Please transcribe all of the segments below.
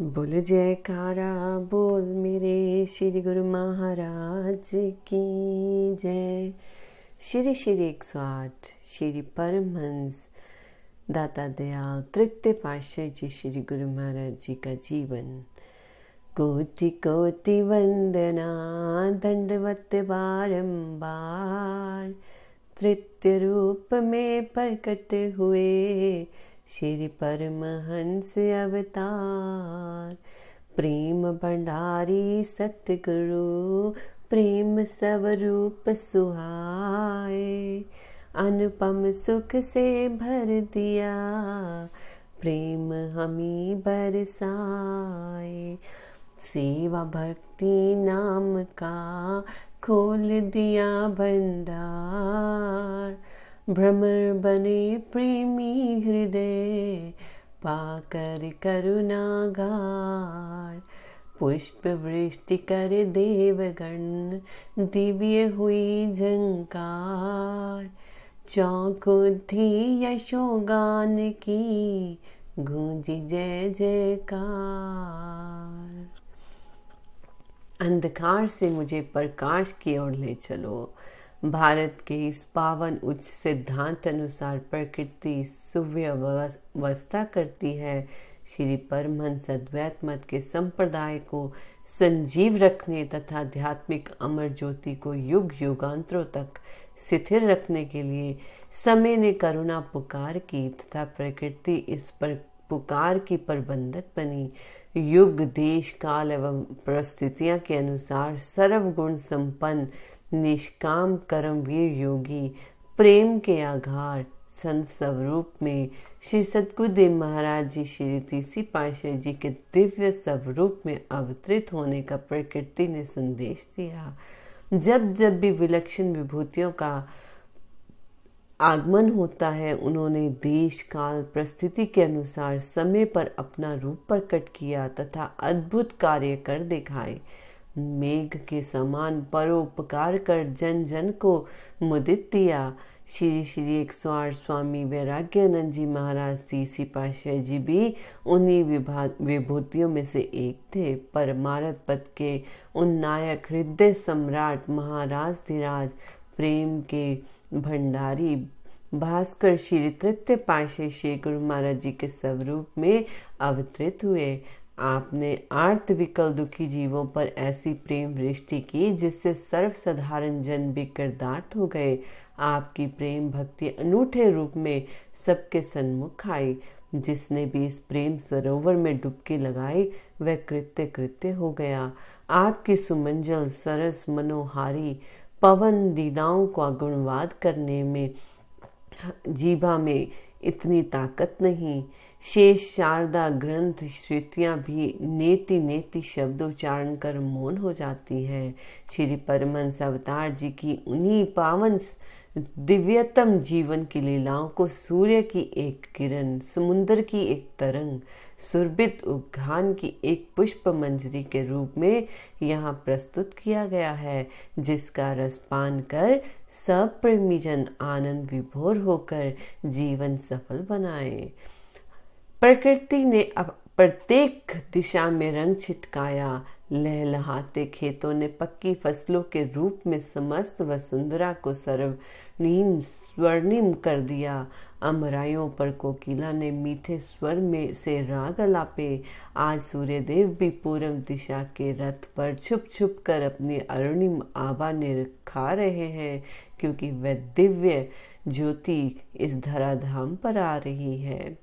बोल जयकारा बोल मेरे श्री गुरु महाराज की जय श्री श्री एक सौ आठ श्री परमहंस दाता दयाल तृतीय पाशाह जी श्री गुरु महाराज जी का जीवन कोटि कोटि वंदना दंडवत बारंबार तृतीय रूप में प्रकट हुए श्री परमहंस अवतार प्रेम भंडारी सतगुरु प्रेम स्वरूप सुहाए अनुपम सुख से भर दिया प्रेम हमी बरसाए सेवा भक्ति नाम का खोल दिया भंडार भ्रमर बने प्रेमी हृदय पाकर गार पुष्प वृष्टि कर देवगण दिव्य हुई झंकार चौक उठी यशोगान की गूंजी जय जयकार अंधकार से मुझे प्रकाश की ओर ले चलो भारत के इस पावन उच्च सिद्धांत अनुसार प्रकृति सुव्यवस्था करती है श्री परमहंस अद्वैत मत के संप्रदाय को संजीव रखने तथा आध्यात्मिक अमर ज्योति को युग युगांतरों तक स्थिर रखने के लिए समय ने करुणा पुकार की तथा प्रकृति इस पर पुकार की प्रबंधक बनी युग देश काल एवं परिस्थितियां के अनुसार सर्वगुण संपन्न निष्काम कर्मवीर योगी प्रेम के आघार संत स्वरूप में श्री सतगुरुदेव महाराज जी श्री तीसी पाशाह जी के दिव्य स्वरूप में अवतरित होने का प्रकृति ने संदेश दिया जब जब भी विलक्षण विभूतियों का आगमन होता है उन्होंने देश काल परिस्थिति के अनुसार समय पर अपना रूप प्रकट किया तथा अद्भुत कार्य कर दिखाए मेघ के समान परोपकार कर जन जन को मुदित दिया श्री श्री एक सौ स्वामी वैराग्यानंद जी महाराज तीसरी पाशाह जी भी उन्हीं विभा विभूतियों में से एक थे पर मारत पद के उन नायक हृदय सम्राट महाराज धीराज प्रेम के भंडारी भास्कर श्री तृतीय पाशे श्री गुरु महाराज जी के स्वरूप में अवतरित हुए आपने विकल दुखी जीवों पर ऐसी प्रेम वृष्टि की जिससे सर्वसाधारण जन भी कृदार्थ हो गए आपकी प्रेम भक्ति अनूठे रूप में सबके सन्मुख आई जिसने भी इस प्रेम सरोवर में डुबकी लगाई वह कृत्य कृत्य हो गया आपकी सुमंजल सरस मनोहारी पवन दीदाओं का गुणवाद करने में जीभा में इतनी ताकत नहीं शेष शारदा ग्रंथ श्रुतियां भी नेति नेति शब्दोच्चारण कर मौन हो जाती है श्री परमहंस अवतार जी की उन्हीं पावन दिव्यतम जीवन की लीलाओं को सूर्य की एक किरण समुन्द्र की एक तरंग सुरभित उपघान की एक पुष्प मंजरी के रूप में यहाँ प्रस्तुत किया गया है जिसका रस पान कर सब प्रेमीजन आनंद विभोर होकर जीवन सफल बनाए प्रकृति ने अब प्रत्येक दिशा में रंग छिटकाया लहलहाते खेतों ने पक्की फसलों के रूप में समस्त वसुंधरा को नीम स्वर्णिम कर दिया अमरायों पर कोकिला ने मीठे स्वर में से राग अलापे आज सूर्य देव भी पूर्व दिशा के रथ पर छुप छुप कर अपनी अरुणिम आभा निरखा रहे हैं क्योंकि वह दिव्य ज्योति इस धराधाम पर आ रही है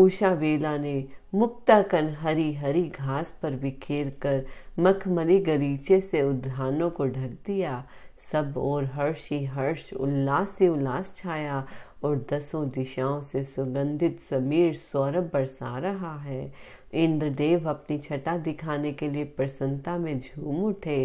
ऊषा वेला ने मुक्ता कन हरी हरी घास पर बिखेर कर मखमली गलीचे से उद्यानों को ढक दिया सब और हर्ष ही हर्ष उल्लास से उल्लास छाया और दसों दिशाओं से सुगंधित समीर सौरभ बरसा रहा है इंद्रदेव अपनी छटा दिखाने के लिए प्रसन्नता में झूम उठे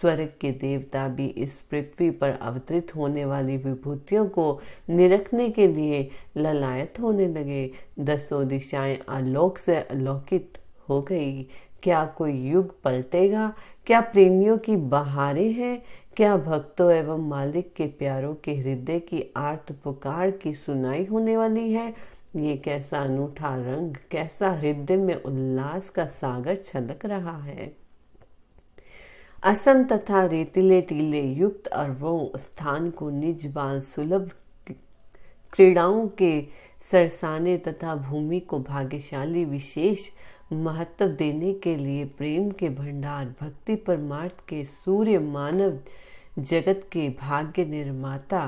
स्वर्ग के देवता भी इस पृथ्वी पर अवतरित होने वाली विभूतियों को निरखने के लिए ललायत होने लगे दसों दिशाएं आलोक से अलौकित हो गई क्या कोई युग पलटेगा क्या प्रेमियों की बहारें हैं क्या भक्तों एवं मालिक के प्यारों के हृदय की आर्त पुकार की सुनाई होने वाली है ये कैसा अनूठा रंग कैसा हृदय में उल्लास का सागर छलक रहा है असम तथा रेतीले टीले युक्त और वो स्थान को निज बाल सुलभ क्रीड़ाओं के सरसाने तथा भूमि को भाग्यशाली विशेष महत्व देने के लिए प्रेम के भंडार भक्ति परमार्थ के सूर्य मानव जगत के भाग्य निर्माता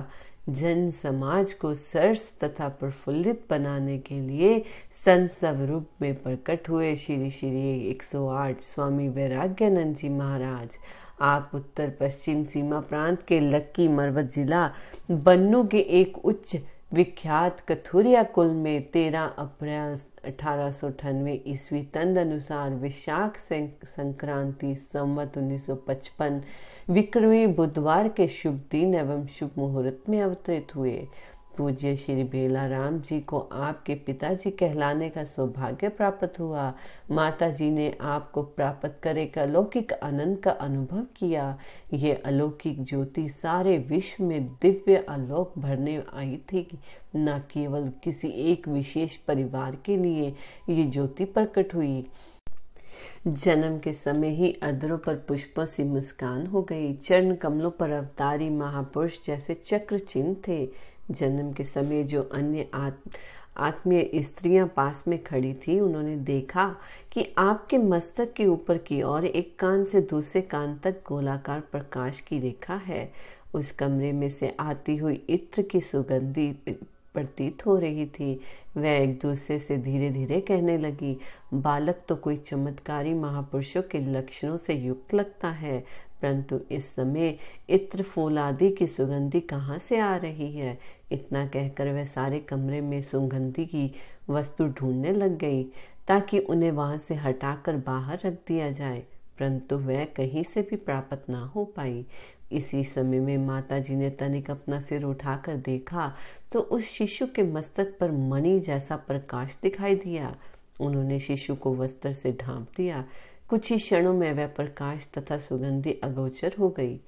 जन समाज को सरस तथा प्रफुल्लित बनाने के लिए संत स्वरूप में प्रकट हुए श्री श्री 108 स्वामी वैराग्यानंद जी महाराज आप उत्तर पश्चिम सीमा प्रांत के लक्की मरवत जिला बन्नू के एक उच्च विख्यात कथुरिया कुल में 13 अप्रैल अठारह सौ ईस्वी तंद अनुसार विशाख संक्रांति संवत उन्नीस विक्रमी बुधवार के शुभ दिन एवं शुभ मुहूर्त में अवतरित हुए पूज्य श्री बेला राम जी को आपके पिताजी कहलाने का सौभाग्य प्राप्त हुआ माता जी ने आपको प्राप्त करे का अलौकिक आनंद का अनुभव किया ये अलौकिक ज्योति सारे विश्व में दिव्य आलोक भरने आई थी न केवल किसी एक विशेष परिवार के लिए ये ज्योति प्रकट हुई जन्म के समय ही अदरों पर पुष्पों सी मुस्कान हो गई चरण कमलों पर अवतारी महापुरुष जैसे चक्र चिन्ह थे जन्म के समय जो अन्य आत्मीय स्त्रियां पास में खड़ी थी उन्होंने देखा कि आपके मस्तक के ऊपर की ओर एक कान से दूसरे कान तक गोलाकार प्रकाश की रेखा है उस कमरे में से आती हुई इत्र की सुगंधी प्रतीत हो रही थी वह एक दूसरे से धीरे धीरे कहने लगी बालक तो कोई चमत्कारी महापुरुषों के लक्षणों से युक्त लगता है परंतु इस समय इत्र फूल आदि की सुगंधी कहाँ से आ रही है इतना कहकर वह सारे कमरे में सुगंधी की वस्तु ढूंढने लग गई ताकि उन्हें वहां से हटाकर बाहर रख दिया जाए परंतु वह कहीं से भी प्राप्त ना हो पाई इसी समय में माता जी ने तनिक अपना सिर उठाकर देखा तो उस शिशु के मस्तक पर मणि जैसा प्रकाश दिखाई दिया उन्होंने शिशु को वस्त्र से ढांप दिया कुछ ही क्षणों में वह प्रकाश तथा सुगंधी अगोचर हो गई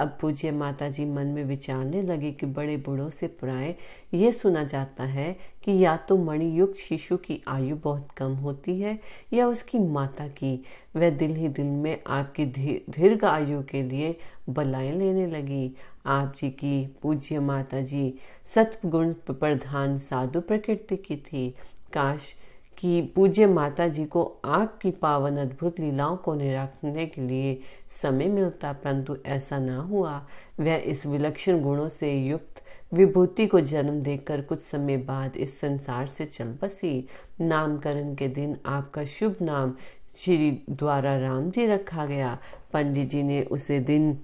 अब पूज्य माता जी मन में विचारने लगे कि बड़े बूढ़ों से प्राय ये सुना जाता है कि या तो मणियुक्त शिशु की आयु बहुत कम होती है या उसकी माता की वह दिल ही दिल में आपकी दीर्घ आयु के लिए बलाएं लेने लगी आप जी की पूज्य माता जी सत्वगुण प्रधान साधु प्रकृति की थी काश कि पूज्य माता जी को आपकी पावन अद्भुत लीलाओं को निराखने के लिए समय मिलता परंतु ऐसा ना हुआ वह इस विलक्षण गुणों से युक्त विभूति को जन्म देकर कुछ समय बाद इस संसार से चल बसी नामकरण के दिन आपका शुभ नाम श्री द्वारा राम जी रखा गया पंडित जी ने उसे दिन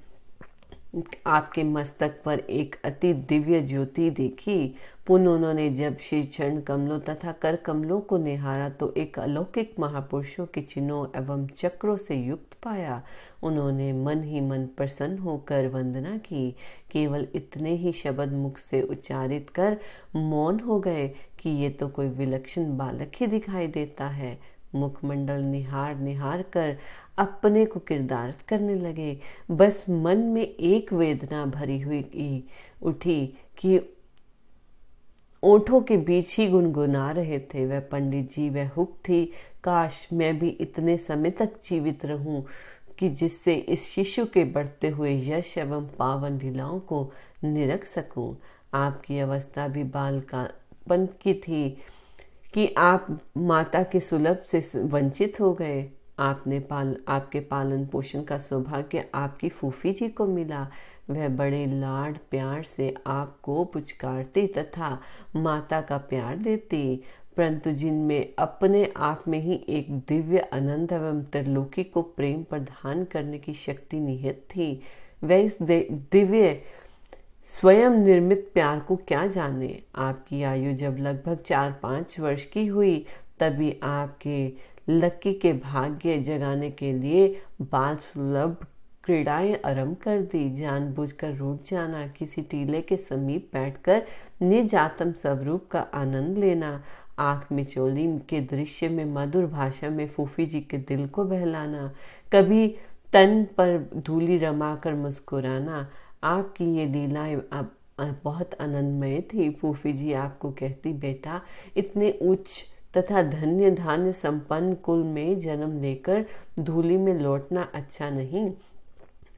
आपके मस्तक पर एक अति दिव्य ज्योति देखी पुनः उन्होंने जब श्री चरण कमलों तथा कर कमलों को निहारा तो एक अलौकिक महापुरुषों के चिन्हों एवं चक्रों से युक्त पाया उन्होंने मन ही मन प्रसन्न होकर वंदना की केवल इतने ही शब्द मुख से उच्चारित कर मौन हो गए कि ये तो कोई विलक्षण बालक ही दिखाई देता है मुखमंडल निहार निहार कर अपने को किरदार करने लगे बस मन में एक वेदना भरी हुई उठी कि ओठों के बीच ही गुनगुना रहे थे वह पंडित जी वह हुक थी काश मैं भी इतने समय तक जीवित रहूं कि जिससे इस शिशु के बढ़ते हुए यश एवं पावन लीलाओं को निरख सकूं आपकी अवस्था भी बाल पंत की थी कि आप माता के सुलभ से वंचित हो गए आपने पाल आपके पालन पोषण का सौभाग्य आपकी फूफी जी को मिला वह बड़े लाड प्यार से आपको पुचकारती तथा माता का प्यार देती परंतु जिनमें अपने आप में ही एक दिव्य आनंद एवं त्रिलोकी को प्रेम प्रदान करने की शक्ति निहित थी वह इस दिव्य स्वयं निर्मित प्यार को क्या जाने आपकी आयु जब लगभग चार पांच वर्ष की हुई तभी आपके लक्की के भाग्य जगाने के लिए बाल सुलभ क्रीड़ाएं आरंभ कर दी जानबूझकर रूट जाना किसी टीले के समीप बैठकर निज आत्म स्वरूप का आनंद लेना आंख मिचोली के दृश्य में मधुर भाषा में फूफी जी के दिल को बहलाना कभी तन पर धूली रमा कर मुस्कुराना आपकी ये लीलाएं बहुत आनंदमय थी फूफी जी आपको कहती बेटा इतने उच्च तथा धन्य धान्य संपन्न कुल में जन्म लेकर धूली में लौटना अच्छा नहीं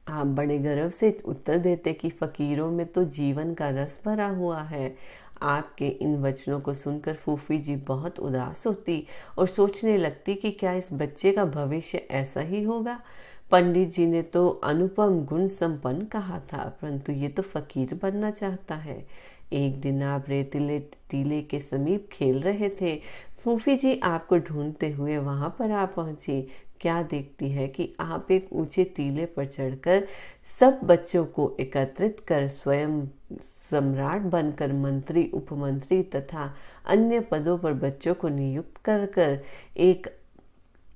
आप बड़े गर्व से उत्तर देते कि फकीरों में तो जीवन का रस भरा हुआ है आपके इन वचनों को सुनकर फूफी जी बहुत उदास होती और सोचने लगती कि क्या इस बच्चे का भविष्य ऐसा ही होगा पंडित जी ने तो अनुपम गुण संपन्न कहा था परंतु ये तो फकीर बनना चाहता है एक दिन आप रेतीले टीले के समीप खेल रहे थे फूफी जी आपको ढूंढते हुए वहाँ पर आ पहुँची क्या देखती है कि आप एक ऊंचे टीले पर चढ़कर सब बच्चों को एकत्रित कर स्वयं सम्राट बनकर मंत्री उपमंत्री तथा अन्य पदों पर बच्चों को नियुक्त कर कर एक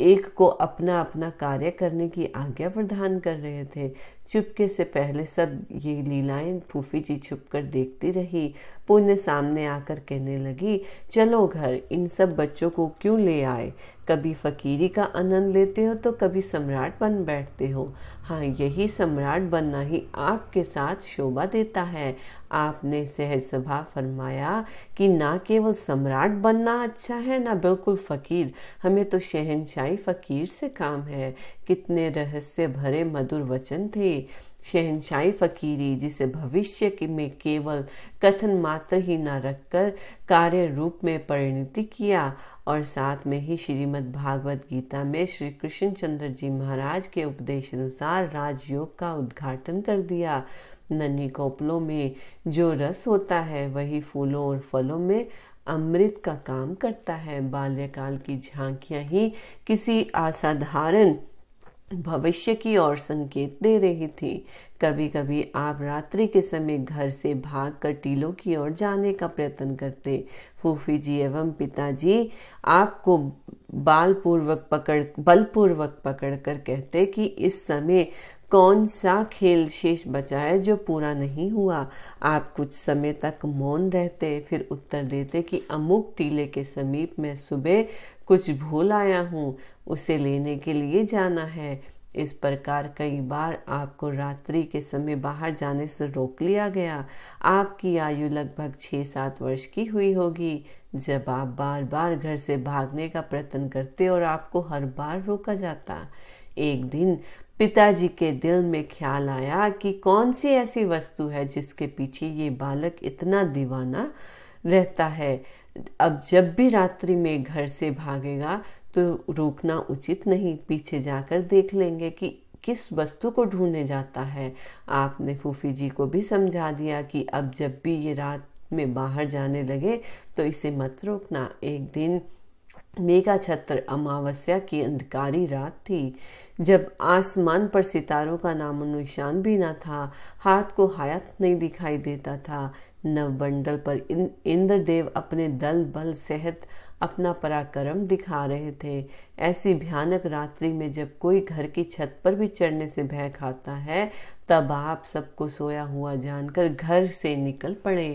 एक को अपना अपना कार्य करने की आज्ञा प्रदान कर रहे थे चुपके से पहले सब ये लीलाएं फूफी जी छुप कर देखती रही पुण्य सामने आकर कहने लगी चलो घर इन सब बच्चों को क्यों ले आए कभी फकीरी का आनंद लेते हो तो कभी सम्राट बन बैठते हो हाँ यही सम्राट बनना ही आपके साथ शोभा देता है आपने सहज सभा फरमाया कि ना केवल सम्राट बनना अच्छा है ना बिल्कुल फकीर हमें तो शहनशाही फकीर से काम है कितने रहस्य भरे मधुर वचन थे शहनशाही फकीरी जिसे भविष्य के में केवल कथन मात्र ही न रखकर कार्य रूप में परिणति किया और साथ में ही श्रीमद् भागवत गीता में श्री कृष्ण चंद्र जी महाराज के उपदेश अनुसार राजयोग का उद्घाटन कर दिया नन्ही कोपलों में जो रस होता है वही फूलों और फलों में अमृत का काम करता है बाल्यकाल की झांकियां ही किसी असाधारण भविष्य की ओर संकेत दे रही थी कभी कभी आप रात्रि के समय घर से भाग कर टीलों की ओर जाने का प्रयत्न करते फूफी जी एवं पिताजी आपको बालपूर्वक पकड़ बलपूर्वक पकड़ कर कहते कि इस समय कौन सा खेल शेष बचा है जो पूरा नहीं हुआ आप कुछ समय तक मौन रहते फिर उत्तर देते कि अमुक टीले के समीप मैं सुबह कुछ भूल आया हूँ उसे लेने के लिए जाना है इस प्रकार कई बार आपको रात्रि के समय बाहर जाने से रोक लिया गया आपकी आयु लगभग छः सात वर्ष की हुई होगी जब आप बार बार घर से भागने का प्रयत्न करते और आपको हर बार रोका जाता एक दिन पिताजी के दिल में ख्याल आया कि कौन सी ऐसी वस्तु है जिसके पीछे ये बालक इतना दीवाना रहता है अब जब भी रात्रि में घर से भागेगा तो रोकना उचित नहीं पीछे जाकर देख लेंगे कि किस वस्तु को ढूंढने जाता है आपने फूफी जी को भी समझा दिया कि अब जब भी ये रात में बाहर जाने लगे तो इसे मत रोकना एक दिन मेघा छत्र अमावस्या की अंधकारी रात थी जब आसमान पर सितारों का नामो निशान भी ना था हाथ को हायत नहीं दिखाई देता था नवमंडल पर इंद्रदेव अपने दल बल सहित अपना पराक्रम दिखा रहे थे ऐसी भयानक रात्रि में जब कोई घर की छत पर भी चढ़ने से भय खाता है तब आप सबको सोया हुआ जानकर घर से निकल पड़े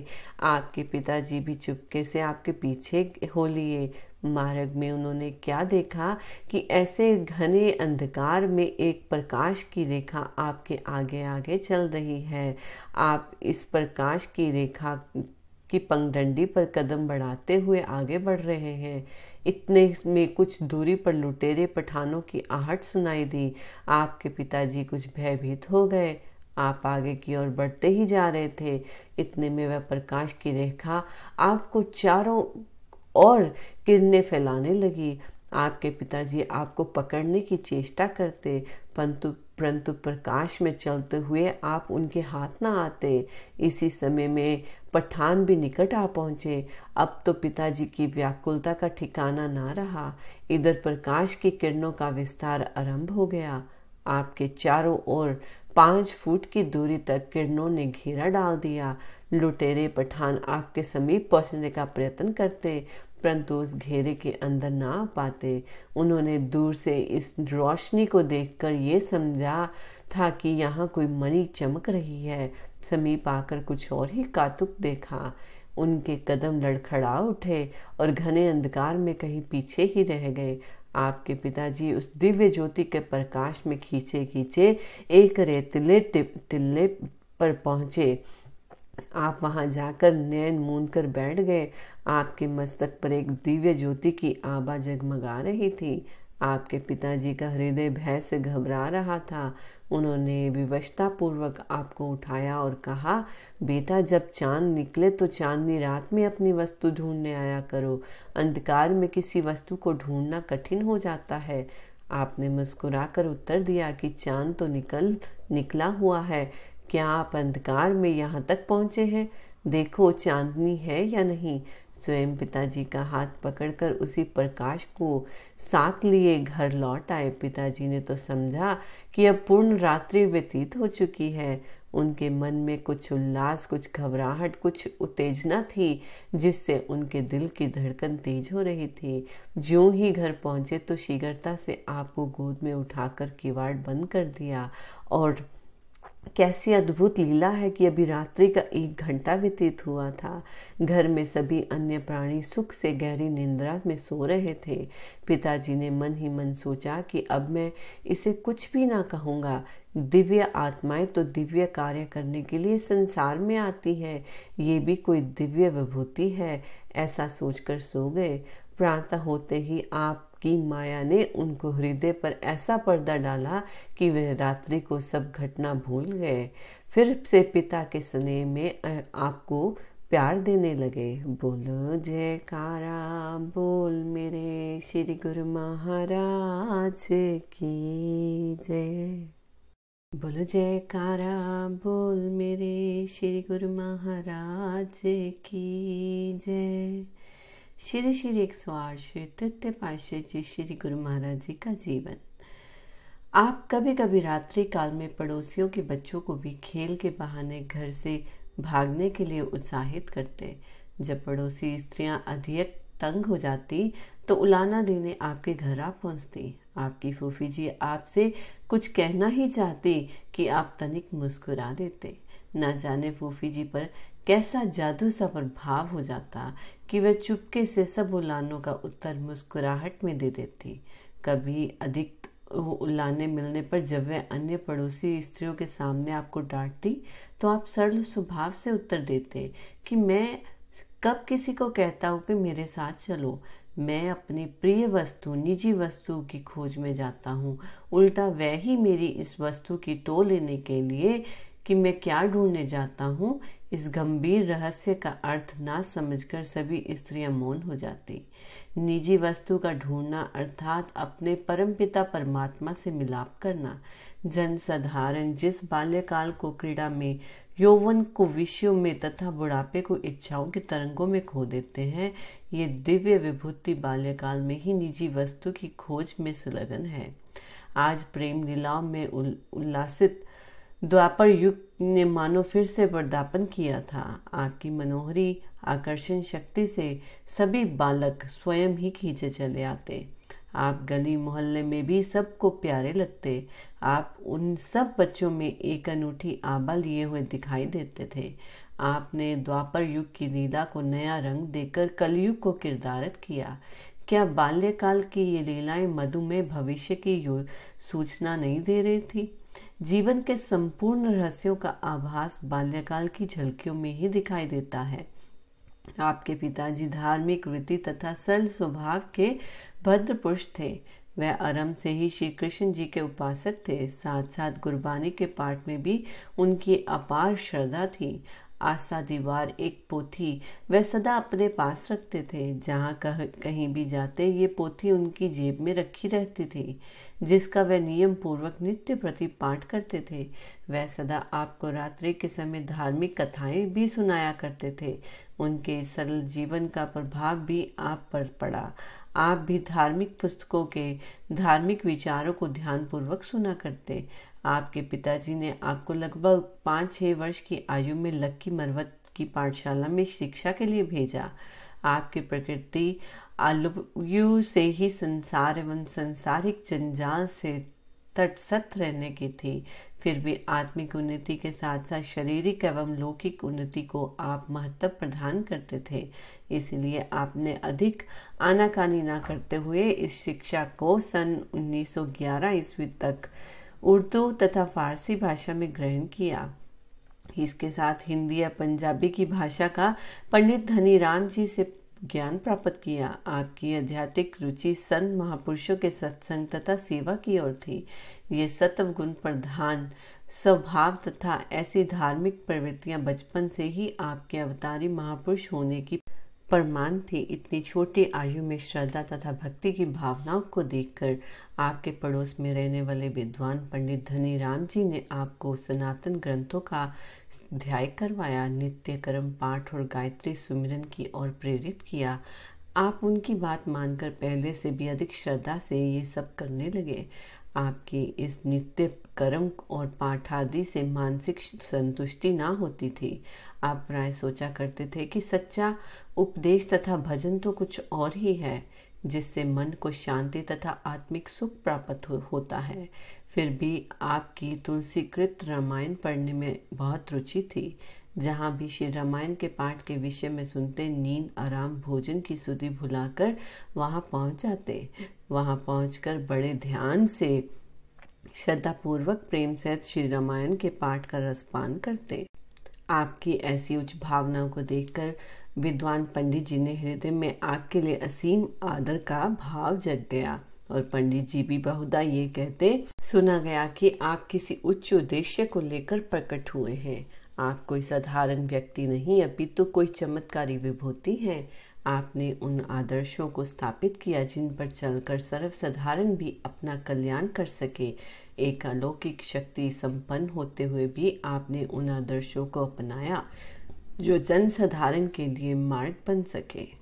आपके पिताजी भी चुपके से आपके पीछे हो लिए मार्ग में उन्होंने क्या देखा कि ऐसे घने अंधकार में एक प्रकाश की रेखा आपके आगे आगे चल रही है आप इस प्रकाश की रेखा की पंगडंडी पर कदम बढ़ाते हुए आगे बढ़ रहे हैं इतने में कुछ दूरी पर लुटेरे पठानों की आहट सुनाई दी आपके पिताजी कुछ भयभीत हो गए आप आगे की ओर बढ़ते ही जा रहे थे इतने में वह प्रकाश की रेखा आपको चारों और किरणें फैलाने लगी आपके पिताजी आपको पकड़ने की चेष्टा करते परंतु परंतु प्रकाश में चलते हुए आप उनके हाथ ना आते इसी समय में पठान भी निकट आ पहुंचे अब तो पिताजी की व्याकुलता का ठिकाना ना रहा इधर प्रकाश की किरणों का विस्तार आरंभ हो गया आपके चारों ओर पांच फुट की दूरी तक किरणों ने घेरा डाल दिया लुटेरे पठान आपके समीप पहुंचने का प्रयत्न करते परंतु तो उस घेरे के अंदर ना पाते उन्होंने दूर से इस रोशनी को देखकर ये समझा था कि यहाँ कोई मणि चमक रही है समीप आकर कुछ और ही कातुक देखा उनके कदम लड़खड़ा उठे और घने अंधकार में कहीं पीछे ही रह गए आपके पिताजी उस दिव्य ज्योति के प्रकाश में खींचे खींचे एक रेतले टिल्ले पर पहुंचे आप वहां जाकर नैन मूंद कर बैठ गए आपके मस्तक पर एक दिव्य ज्योति की आभा जगमगा रही थी आपके पिताजी का हृदय भय से घबरा रहा था उन्होंने विवशतापूर्वक आपको उठाया और कहा बेटा जब चांद निकले तो चांदनी रात में अपनी वस्तु ढूंढने आया करो अंधकार में किसी वस्तु को ढूंढना कठिन हो जाता है आपने मुस्कुराकर उत्तर दिया कि चांद तो निकल निकला हुआ है क्या आप अंधकार में यहाँ तक पहुंचे हैं देखो चांदनी है या नहीं स्वयं पिताजी का हाथ पकड़कर उसी प्रकाश को साथ लिए घर लौट आए पिताजी ने तो समझा कि अब पूर्ण रात्रि व्यतीत हो चुकी है उनके मन में कुछ उल्लास कुछ घबराहट कुछ उत्तेजना थी जिससे उनके दिल की धड़कन तेज हो रही थी जो ही घर पहुंचे तो शीघ्रता से आपको गोद में उठाकर किवाड़ बंद कर दिया और कैसी अद्भुत लीला है कि अभी रात्रि का एक घंटा व्यतीत हुआ था घर में सभी अन्य प्राणी सुख से गहरी निंद्रा में सो रहे थे पिताजी ने मन ही मन सोचा कि अब मैं इसे कुछ भी ना कहूँगा दिव्य आत्माएं तो दिव्य कार्य करने के लिए संसार में आती हैं ये भी कोई दिव्य विभूति है ऐसा सोचकर सो गए प्रातः होते ही आप की माया ने उनको हृदय पर ऐसा पर्दा डाला कि वे रात्रि को सब घटना भूल गए फिर से पिता के स्नेह में आपको प्यार देने लगे बोलो जयकारा बोल मेरे श्री गुरु महाराज की जय बोलो जयकारा बोल मेरे श्री गुरु महाराज की जय श्री श्री एक सौ आठ श्री तृतीय पातशाह जी श्री गुरु महाराज जी का जीवन आप कभी कभी रात्रि काल में पड़ोसियों के बच्चों को भी खेल के बहाने घर से भागने के लिए उत्साहित करते जब पड़ोसी स्त्रियां अधिक तंग हो जाती तो उलाना देने आपके घर आ पहुंचती आपकी फूफी जी आपसे कुछ कहना ही चाहती कि आप तनिक मुस्कुरा देते ना जाने फूफी जी पर कैसा जादू सा प्रभाव हो जाता कि वह चुपके से सब उलानों का उत्तर मुस्कुराहट में दे देती कभी अधिक उलाने मिलने पर जब वह अन्य पड़ोसी स्त्रियों के सामने आपको डांटती तो आप सरल स्वभाव से उत्तर देते कि मैं कब किसी को कहता हूँ कि मेरे साथ चलो मैं अपनी प्रिय वस्तु निजी वस्तु की खोज में जाता हूँ उल्टा वह ही मेरी इस वस्तु की टो लेने के लिए कि मैं क्या ढूंढने जाता हूँ इस गंभीर रहस्य का अर्थ ना समझकर सभी स्त्रियां मौन हो जाती निजी वस्तु का ढूंढना अर्थात अपने परमपिता परमात्मा से मिलाप करना जनसाधारण जिस बाल्यकाल को क्रीड़ा में यौवन को विषयों में तथा बुढ़ापे को इच्छाओं के तरंगों में खो देते हैं ये दिव्य विभूति बाल्यकाल में ही निजी वस्तु की खोज में संलग्न है आज प्रेम लीलाओं में उल्लासित द्वापर युग ने मानो फिर से वर्दापन किया था आपकी मनोहरी आकर्षण शक्ति से सभी बालक स्वयं ही खींचे चले आते आप गली मोहल्ले में भी सबको प्यारे लगते आप उन सब बच्चों में एक अनूठी आभा लिए हुए दिखाई देते थे आपने द्वापर युग की लीला को नया रंग देकर कलयुग को किरदारित किया क्या बाल्यकाल की ये लीलाएं मधु में भविष्य की सूचना नहीं दे रही थी जीवन के संपूर्ण रहस्यों का आभास बाल्यकाल की झलकियों में ही दिखाई देता है आपके पिताजी धार्मिक वृत्ति तथा सरल स्वभाव के भद्र पुरुष थे वह आरंभ से ही श्री कृष्ण जी के उपासक थे साथ साथ गुरबानी के पाठ में भी उनकी अपार श्रद्धा थी आशा दीवार एक पोथी वह सदा अपने पास रखते थे जहाँ कह, कहीं भी जाते ये पोथी उनकी जेब में रखी रहती थी जिसका वह नियम पूर्वक नित्य प्रति पाठ करते थे वह सदा आपको रात्रि के समय धार्मिक कथाएं भी सुनाया करते थे उनके सरल जीवन का प्रभाव भी आप पर पड़ा आप भी धार्मिक पुस्तकों के धार्मिक विचारों को ध्यान पूर्वक सुना करते आपके पिताजी ने आपको लगभग पाँच छः वर्ष की आयु में लक्की मरवत की पाठशाला में शिक्षा के लिए भेजा आपकी प्रकृति आलू से ही संसार एवं संसारिक जंजाल से तटस्थ रहने की थी फिर भी आत्मिक उन्नति के साथ साथ शारीरिक एवं लौकिक उन्नति को आप महत्व प्रदान करते थे इसलिए आपने अधिक आनाकानी ना करते हुए इस शिक्षा को सन 1911 ईस्वी तक उर्दू तथा फारसी भाषा में ग्रहण किया इसके साथ हिंदी या पंजाबी की भाषा का पंडित धनी राम जी से ज्ञान प्राप्त किया आपकी आध्यात्मिक रुचि संत महापुरुषों के सत्संग तथा सेवा की ओर थी ये सत्व गुण प्रधान स्वभाव तथा ऐसी धार्मिक प्रवृत्तियां बचपन से ही आपके अवतारी महापुरुष होने की परमान थी इतनी छोटी आयु में श्रद्धा तथा भक्ति की भावनाओं को देखकर आपके पड़ोस में रहने वाले विद्वान पंडित धनी राम जी ने आपको सनातन ग्रंथों का ध्याय करवाया नित्य कर्म पाठ और गायत्री सुमिरन की ओर प्रेरित किया आप उनकी बात मानकर पहले से भी अधिक श्रद्धा से ये सब करने लगे आपकी इस नित्य कर्म और पाठ आदि से मानसिक संतुष्टि ना होती थी आप प्राय सोचा करते थे कि सच्चा उपदेश तथा भजन तो कुछ और ही है जिससे मन को शांति तथा आत्मिक सुख प्राप्त हो, होता है फिर भी आपकी तुलसीकृत रामायण पढ़ने में बहुत रुचि थी जहाँ भी श्री रामायण के पाठ के विषय में सुनते नींद आराम भोजन की सुधि भुलाकर वहाँ पहुँच जाते वहाँ पहुँचकर बड़े ध्यान से श्रद्धापूर्वक प्रेम सहित श्री रामायण के पाठ का रसपान करते आपकी ऐसी उच्च भावनाओं को देखकर विद्वान पंडित जी ने हृदय में आपके लिए असीम आदर का भाव जग गया और पंडित जी भी बहुधा ये कहते सुना गया कि आप किसी उच्च उद्देश्य को लेकर प्रकट हुए हैं आप कोई साधारण व्यक्ति नहीं अभी तो कोई चमत्कारी विभूति है आपने उन आदर्शों को स्थापित किया जिन पर चलकर सर्व साधारण भी अपना कल्याण कर सके एक अलौकिक शक्ति संपन्न होते हुए भी आपने उन आदर्शों को अपनाया जो जनसाधारण के लिए मार्ग बन सके